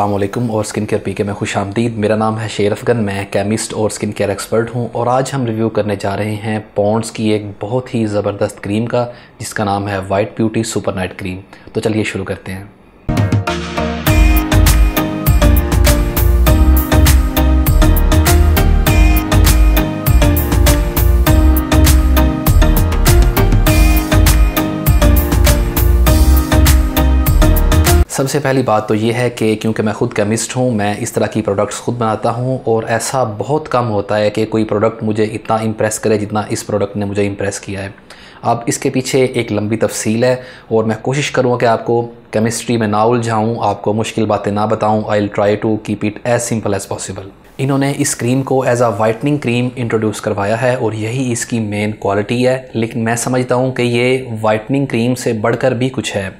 अल्लाम और skin care P के में खुश आमदीद मेरा नाम है शेर अफगन मैं केमिस्ट और स्किन केयर एक्सपर्ट हूँ और आज हम रिव्यू करने जा रहे हैं पॉन्ड्स की एक बहुत ही ज़बरदस्त क्रीम का जिसका नाम है white beauty super night cream तो चलिए शुरू करते हैं सबसे पहली बात तो ये है कि क्योंकि मैं ख़ुद केमिस्ट हूँ मैं इस तरह की प्रोडक्ट्स ख़ुद बनाता हूँ और ऐसा बहुत कम होता है कि कोई प्रोडक्ट मुझे इतना इम्प्रेस करे जितना इस प्रोडक्ट ने मुझे इम्प्रेस किया है अब इसके पीछे एक लंबी तफसील है और मैं कोशिश करूँगा कि आपको केमिस्ट्री में ना उलझाऊँ आपको मुश्किल बातें ना बताऊँ I try to keep it as simple as possible इन्होंने इस क्रीम को as a whitening cream introduce करवाया है और यही इसकी मेन क्वालिटी है लेकिन मैं समझता हूँ कि ये वाइटनिंग क्रीम से बढ़कर भी कुछ है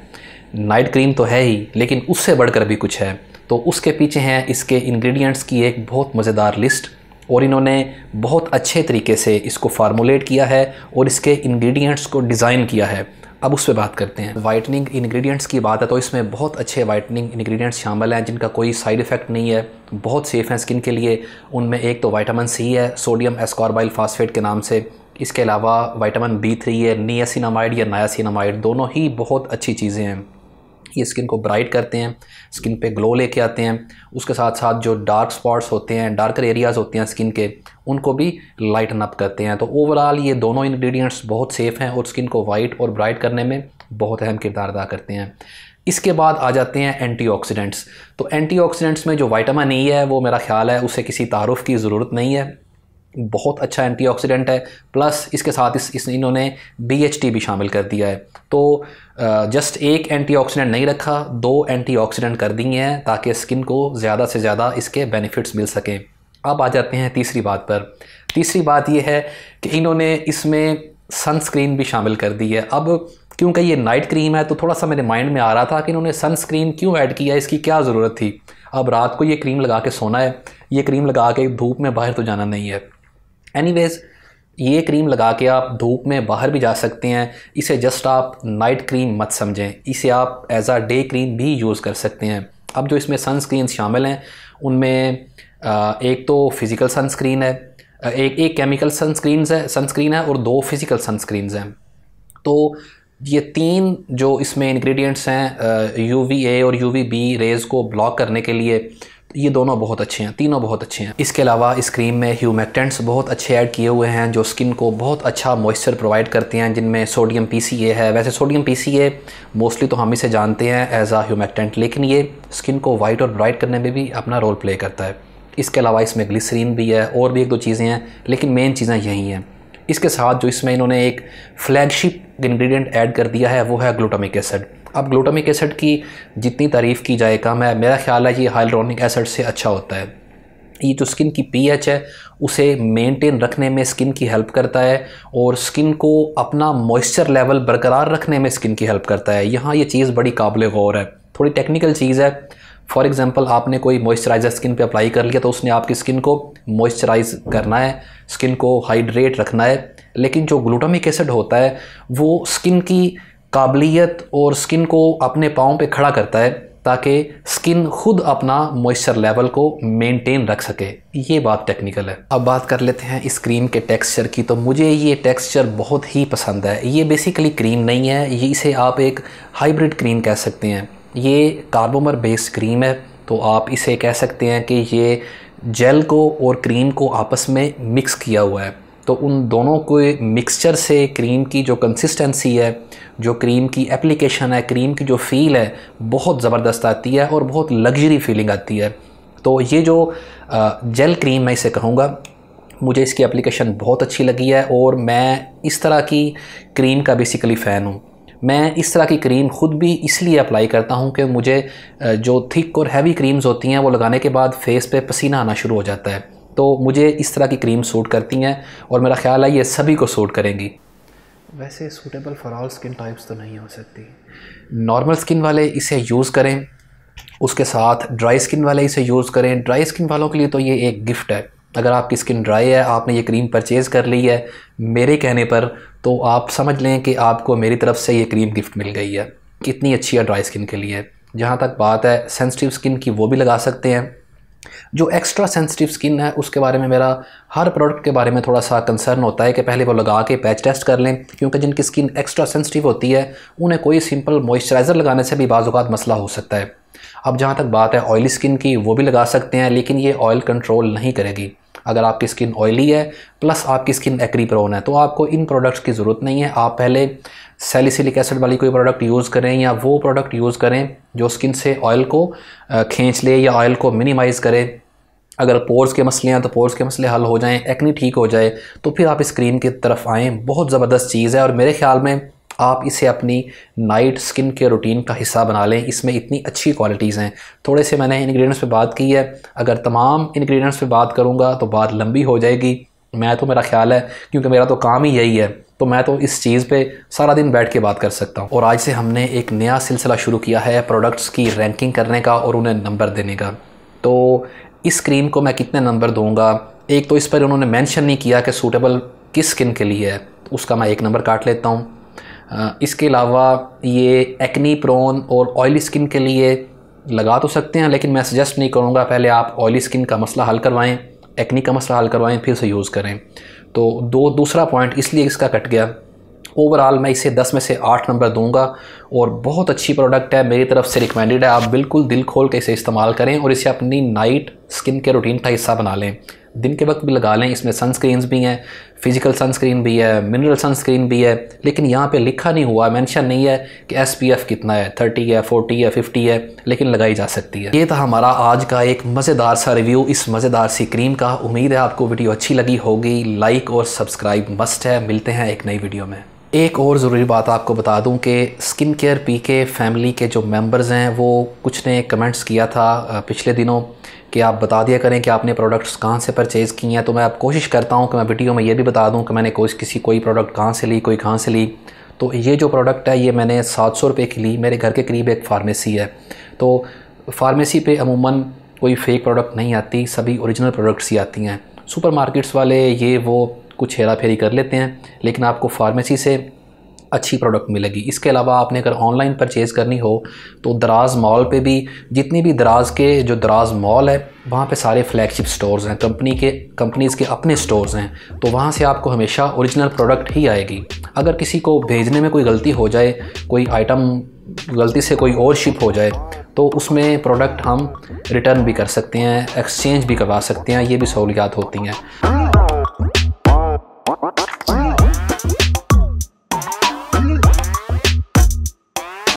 नाइट क्रीम तो है ही लेकिन उससे बढ़कर भी कुछ है तो उसके पीछे हैं इसके इंग्रेडिएंट्स की एक बहुत मज़ेदार लिस्ट और इन्होंने बहुत अच्छे तरीके से इसको फार्मूलेट किया है और इसके इंग्रेडिएंट्स को डिज़ाइन किया है अब उस पर बात करते हैं वाइटनिंग इंग्रेडिएंट्स की बात है तो इसमें बहुत अच्छे वाइटनिंग इंग्रेडिएंट्स शामिल हैं जिनका कोई साइड इफ़ेक्ट नहीं है बहुत सेफ़ हैं स्किन के लिए उनमें एक तो वाइटामिन सी है सोडियम एस्कॉर्बाइल फास्फेट के नाम से इसके अलावा वाइटामिन बी थ्री है नियासिनामाइड या नायासिनामाइड दोनों ही बहुत अच्छी चीज़ें हैं ये स्किन को ब्राइट करते हैं स्किन पे ग्लो लेके आते हैं उसके साथ साथ जो डार्क स्पॉट्स होते हैं डार्कर एरियाज़ होते हैं स्किन के उनको भी लाइटन अप करते हैं तो ओवरऑल ये दोनों इंग्रेडिएंट्स बहुत सेफ़ हैं और स्किन को वाइट और ब्राइट करने में बहुत अहम किरदार अदा करते हैं इसके बाद आ जाते हैं एंटी तो एंटी में जो वाइटामिन ई है वो मेरा ख्याल है उसे किसी तारुफ़ की ज़रूरत नहीं है बहुत अच्छा एंटीऑक्सीडेंट है प्लस इसके साथ इस, इस इन्होंने बी भी शामिल कर दिया है तो जस्ट एक एंटीऑक्सीडेंट नहीं रखा दो एंटीऑक्सीडेंट कर दिए हैं ताकि स्किन को ज़्यादा से ज़्यादा इसके बेनिफिट्स मिल सकें अब आ जाते हैं तीसरी बात पर तीसरी बात यह है कि इन्होंने इसमें सनस्क्रीन भी शामिल कर दी है अब क्योंकि ये नाइट क्रीम है तो थोड़ा सा मेरे माइंड में आ रहा था कि इन्होंने सनस्क्रीन क्यों ऐड किया इसकी क्या ज़रूरत थी अब रात को ये क्रीम लगा के सोना है ये क्रीम लगा के धूप में बाहर तो जाना नहीं है एनीवेज़ ये क्रीम लगा के आप धूप में बाहर भी जा सकते हैं इसे जस्ट आप नाइट क्रीम मत समझें इसे आप एज आ डे क्रीम भी यूज़ कर सकते हैं अब जो इसमें सनस्क्रीन शामिल हैं उनमें एक तो फ़िज़िकल सनस्क्रीन है एक एक केमिकल सनस्क्रीन है सनस्क्रीन है और दो फ़िज़िकल सनस्क्रीन हैं तो ये तीन जो इसमें इंग्रेडिएंट्स हैं यू वी ए और यू वी बी रेज़ को ब्लॉक करने के लिए ये दोनों बहुत अच्छे हैं तीनों बहुत अच्छे हैं इसके अलावा इस क्रीम में ह्यूमेक्टेंट्स बहुत अच्छे ऐड किए हुए हैं जो स्किन को बहुत अच्छा मॉइस्चर प्रोवाइड करते हैं जिनमें सोडियम पी है वैसे सोडियम पी मोस्टली तो हम इसे जानते हैं एज आ ह्यूमेक्टेंट लेकिन ये स्किन को वाइट और ब्राइट करने में भी अपना रोल प्ले करता है इसके अलावा इसमें ग्लिसरीन भी है और भी एक दो चीज़ें हैं लेकिन मेन चीज़ें यही हैं इसके साथ जो इसमें इन्होंने एक फ्लैगशिप इन्ग्रीडियंट ऐड कर दिया है वो है ग्लूटामिक एसिड अब ग्लूटामिक एसिड की जितनी तारीफ़ की जाए कम है मेरा ख्याल है ये हाइलोनिक एसिड से अच्छा होता है ये जो स्किन की पीएच है उसे मेंटेन रखने में स्किन की हेल्प करता है और स्किन को अपना मॉइस्चर लेवल बरकरार रखने में स्किन की हेल्प करता है यहाँ ये चीज़ बड़ी काबिल गौर है थोड़ी टेक्निकल चीज़ है फॉर एग्ज़ाम्पल आपने कोई मॉइस्चराइज़र स्किन पे अप्लाई कर लिया तो उसने आपकी स्किन को मॉइस्चराइज करना है स्किन को हाइड्रेट रखना है लेकिन जो ग्लूटामिक एसिड होता है वो स्किन की काबिलियत और स्किन को अपने पाँव पे खड़ा करता है ताकि स्किन खुद अपना मॉइस्चर लेवल को मेंटेन रख सके ये बात टेक्निकल है अब बात कर लेते हैं इस क्रीम के टेक्सचर की तो मुझे ये टेक्सचर बहुत ही पसंद है ये बेसिकली क्रीम नहीं है ये इसे आप एक हाइब्रिड क्रीम कह सकते हैं ये कार्बोमर बेस्ड क्रीम है तो आप इसे कह सकते हैं कि ये जेल को और क्रीम को आपस में मिक्स किया हुआ है तो उन दोनों को मिक्सचर से क्रीम की जो कंसिस्टेंसी है जो क्रीम की एप्लीकेशन है क्रीम की जो फील है बहुत ज़बरदस्त आती है और बहुत लग्जरी फीलिंग आती है तो ये जो जेल क्रीम मैं इसे कहूँगा मुझे इसकी एप्लीकेशन बहुत अच्छी लगी है और मैं इस तरह की क्रीम का बेसिकली फ़ैन हूँ मैं इस तरह की क्रीम खुद भी इसलिए अप्लाई करता हूँ कि मुझे जो थिक और हैवी क्रीम्स होती हैं वो लगाने के बाद फेस पे पसीना आना शुरू हो जाता है तो मुझे इस तरह की क्रीम सूट करती हैं और मेरा ख्याल है ये सभी को सूट करेंगी वैसे suitable for all skin types तो नहीं हो सकती नॉर्मल स्किन वाले इसे यूज़ करें उसके साथ ड्राई स्किन वाले इसे यूज़ करें ड्राई स्किन वालों के लिए तो ये एक गिफ्ट है अगर आपकी स्किन ड्राई है आपने ये क्रीम परचेज़ कर ली है मेरे कहने पर तो आप समझ लें कि आपको मेरी तरफ से ये क्रीम गिफ्ट मिल गई है कितनी अच्छी है ड्राई स्किन के लिए जहाँ तक बात है सेंसिटिव स्किन की वो भी लगा सकते हैं जो एक्स्ट्रा सेंसिटिव स्किन है उसके बारे में मेरा हर प्रोडक्ट के बारे में थोड़ा सा कंसर्न होता है कि पहले वो लगा के पैच टेस्ट कर लें क्योंकि जिनकी स्किन एक्स्ट्रा सेंसिटिव होती है उन्हें कोई सिंपल मॉइस्चराइज़र लगाने से भी बाज़ात मसला हो सकता है अब जहाँ तक बात है ऑयली स्किन की वो भी लगा सकते हैं लेकिन ये ऑयल कंट्रोल नहीं करेगी अगर आपकी स्किन ऑयली है प्लस आपकी स्किन एक्री प्रोन है तो आपको इन प्रोडक्ट्स की ज़रूरत नहीं है आप पहले सेलिसिलिक एसिड वाली कोई प्रोडक्ट यूज़ करें या वो प्रोडक्ट यूज़ करें जो स्किन से ऑयल को खींच ले या ऑयल को मिनिमाइज़ करें अगर पोर्स के मसले हैं तो पोर्स के मसले हल हो जाएं एक्नी ठीक हो जाए तो फिर आप इस क्रीम की तरफ आएँ बहुत ज़बरदस्त चीज़ है और मेरे ख्याल में आप इसे अपनी नाइट स्किन के रूटीन का हिस्सा बना लें इसमें इतनी अच्छी क्वालिटीज़ हैं थोड़े से मैंने इंग्रेडिएंट्स पे बात की है अगर तमाम इंग्रेडिएंट्स पे बात करूँगा तो बात लंबी हो जाएगी मैं तो मेरा ख्याल है क्योंकि मेरा तो काम ही यही है तो मैं तो इस चीज़ पे सारा दिन बैठ के बात कर सकता हूँ और आज से हमने एक नया सिलसिला शुरू किया है प्रोडक्ट्स की रैंकिंग करने का और उन्हें नंबर देने का तो इस क्रीम को मैं कितने नंबर दूँगा एक तो इस पर उन्होंने मैंशन नहीं किया कि सूटेबल किस स्किन के लिए है तो उसका मैं एक नंबर काट लेता हूँ इसके अलावा ये एक्नी प्रोन और ऑयली स्किन के लिए लगा तो सकते हैं लेकिन मैं सजेस्ट नहीं करूँगा पहले आप ऑयली स्किन का मसला हल करवाएँ एक्नी का मसला हल करवाएँ फिर उसे यूज़ करें तो दो दूसरा पॉइंट इसलिए इसका कट गया ओवरऑल मैं इसे 10 में से 8 नंबर दूंगा और बहुत अच्छी प्रोडक्ट है मेरी तरफ से रिकमेंडेड है आप बिल्कुल दिल खोल के इसे इस्तेमाल करें और इसे अपनी नाइट स्किन के रूटीन का हिस्सा बना लें दिन के वक्त भी लगा लें इसमें सनस्क्रीन भी हैं फिजिकल सनस्क्रीन भी है मिनरल सनस्क्रीन भी है लेकिन यहाँ पे लिखा नहीं हुआ मेंशन नहीं है कि एसपीएफ कितना है थर्टी है फोर्टी है फिफ्टी है लेकिन लगाई जा सकती है ये था हमारा आज का एक मज़ेदार सा रिव्यू इस मज़ेदार सी क्रीम का उम्मीद है आपको वीडियो अच्छी लगी होगी लाइक और सब्सक्राइब मस्ट है मिलते हैं एक नई वीडियो में एक और ज़रूरी बात आपको बता दूं कि skin care P K family के जो मेंबर्स हैं वो कुछ ने कमेंट्स किया था पिछले दिनों कि आप बता दिया करें कि आपने प्रोडक्ट्स कहाँ से परचेज़ किए हैं तो मैं अब कोशिश करता हूँ कि मैं वीडियो में ये भी बता दूँ कि मैंने कोई किसी कोई प्रोडक्ट कहाँ से ली कोई कहाँ से ली तो ये जो प्रोडक्ट है ये मैंने सात सौ रुपये की ली मेरे घर के करीब एक फार्मेसी है तो फार्मेसी पर अमूमन कोई फेक प्रोडक्ट नहीं आती सभी औरिजिनल प्रोडक्ट्स ही आती हैं सुपर वाले ये वो कुछ हेरा फेरी कर लेते हैं लेकिन आपको फार्मेसी से अच्छी प्रोडक्ट मिलेगी इसके अलावा आपने अगर ऑनलाइन परचेज़ करनी हो तो दराज मॉल पे भी जितनी भी दराज के जो दराज मॉल है वहाँ पे सारे फ्लैगशिप स्टोर्स हैं कंपनी के कंपनीज़ के अपने स्टोर्स हैं तो वहाँ से आपको हमेशा ओरिजिनल प्रोडक्ट ही आएगी अगर किसी को भेजने में कोई गलती हो जाए कोई आइटम गलती से कोई और शिप हो जाए तो उसमें प्रोडक्ट हम रिटर्न भी कर सकते हैं एक्सचेंज भी करवा सकते हैं ये भी सहूलियात होती हैं